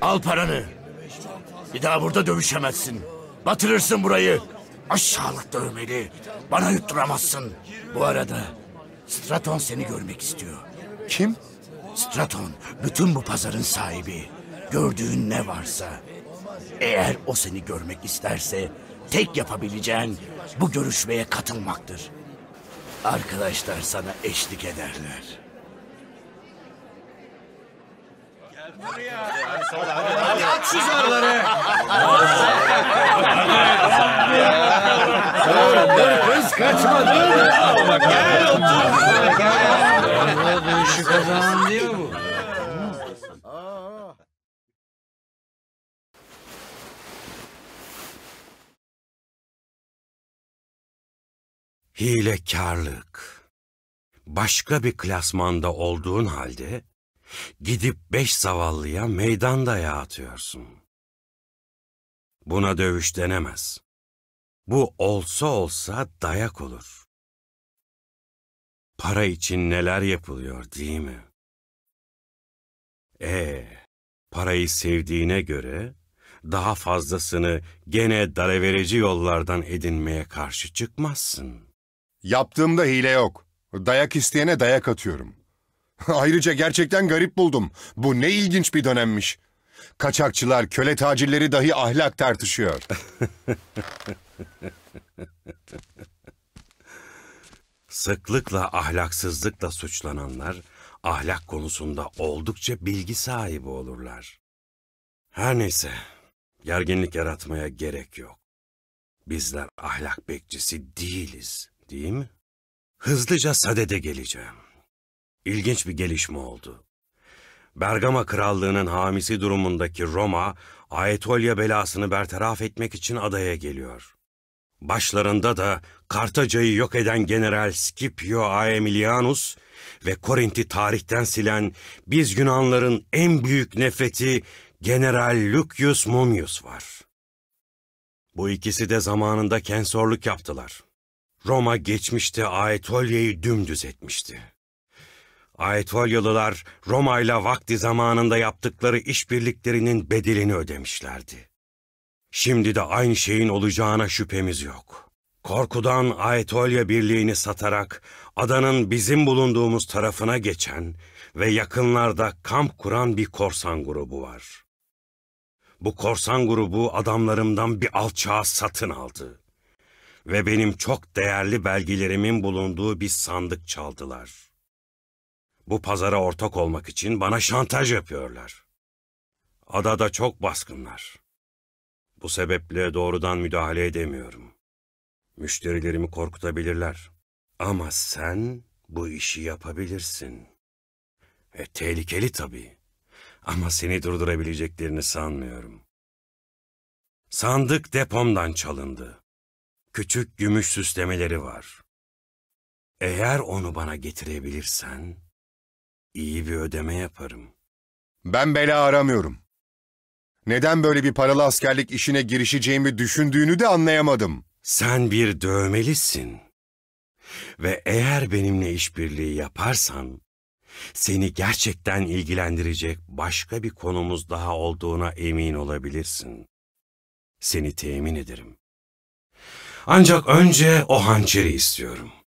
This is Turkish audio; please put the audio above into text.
Al paranı. Bir daha burada dövüşemezsin. Batırırsın burayı. Aşağılık dövmeli. Bana yutturamazsın. Bu arada Straton seni görmek istiyor. Kim? Straton, bütün bu pazarın sahibi. Gördüğün ne varsa. Eğer o seni görmek isterse tek yapabileceğin bu görüşmeye katılmaktır. Arkadaşlar sana eşlik ederler. At şu zarları. Dur dur kız kaçma dur. Gel otur. Bu işi kazanan değil mi bu? Hilekarlık. Başka bir klasmanda olduğun halde Gidip beş zavallıya meydan dayağı atıyorsun. Buna dövüş denemez. Bu olsa olsa dayak olur. Para için neler yapılıyor değil mi? Ee, parayı sevdiğine göre daha fazlasını gene dareverici yollardan edinmeye karşı çıkmazsın. Yaptığımda hile yok. Dayak isteyene dayak atıyorum. Ayrıca gerçekten garip buldum. Bu ne ilginç bir dönemmiş. Kaçakçılar, köle tacirleri dahi ahlak tartışıyor. Sıklıkla ahlaksızlıkla suçlananlar ahlak konusunda oldukça bilgi sahibi olurlar. Her neyse, gerginlik yaratmaya gerek yok. Bizler ahlak bekçisi değiliz, değil mi? Hızlıca sadede geleceğim. İlginç bir gelişme oldu. Bergama Krallığı'nın hamisi durumundaki Roma, Aetolya belasını bertaraf etmek için adaya geliyor. Başlarında da Kartaca'yı yok eden General Scipio Aemilianus ve Korint'i tarihten silen biz Yunanların en büyük nefreti General Lucius Mummius var. Bu ikisi de zamanında kensorluk yaptılar. Roma geçmişte Aetolya'yı dümdüz etmişti. Ayetolyalılar Roma ile vakti zamanında yaptıkları işbirliklerinin bedelini ödemişlerdi. Şimdi de aynı şeyin olacağına şüphemiz yok. Korkudan Ayetolya Birliği'ni satarak adanın bizim bulunduğumuz tarafına geçen ve yakınlarda kamp kuran bir korsan grubu var. Bu korsan grubu adamlarımdan bir alçağı satın aldı ve benim çok değerli belgelerimin bulunduğu bir sandık çaldılar.'' Bu pazara ortak olmak için bana şantaj yapıyorlar. Adada çok baskınlar. Bu sebeple doğrudan müdahale edemiyorum. Müşterilerimi korkutabilirler. Ama sen bu işi yapabilirsin. E, tehlikeli tabii. Ama seni durdurabileceklerini sanmıyorum. Sandık depomdan çalındı. Küçük gümüş süslemeleri var. Eğer onu bana getirebilirsen iyi bir ödeme yaparım. Ben bela aramıyorum. Neden böyle bir paralı askerlik işine girişeceğimi düşündüğünü de anlayamadım. Sen bir dövmelisin. Ve eğer benimle işbirliği yaparsan, seni gerçekten ilgilendirecek başka bir konumuz daha olduğuna emin olabilirsin. Seni temin ederim. Ancak önce o hançeri istiyorum.